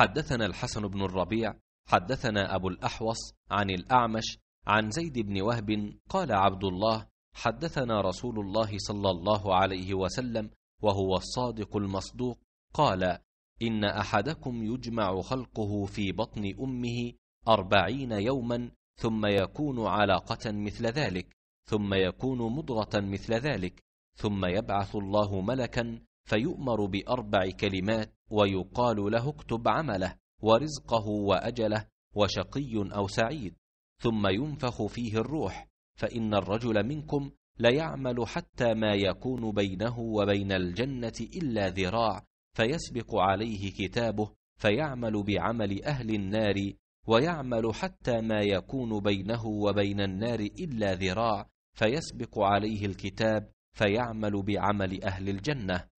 حدثنا الحسن بن الربيع حدثنا أبو الأحوص عن الأعمش عن زيد بن وهب قال عبد الله حدثنا رسول الله صلى الله عليه وسلم وهو الصادق المصدوق قال إن أحدكم يجمع خلقه في بطن أمه أربعين يوما ثم يكون علاقه مثل ذلك ثم يكون مضغة مثل ذلك ثم يبعث الله ملكا فيؤمر باربع كلمات ويقال له اكتب عمله ورزقه واجله وشقي او سعيد ثم ينفخ فيه الروح فان الرجل منكم ليعمل حتى ما يكون بينه وبين الجنه الا ذراع فيسبق عليه كتابه فيعمل بعمل اهل النار ويعمل حتى ما يكون بينه وبين النار الا ذراع فيسبق عليه الكتاب فيعمل بعمل اهل الجنه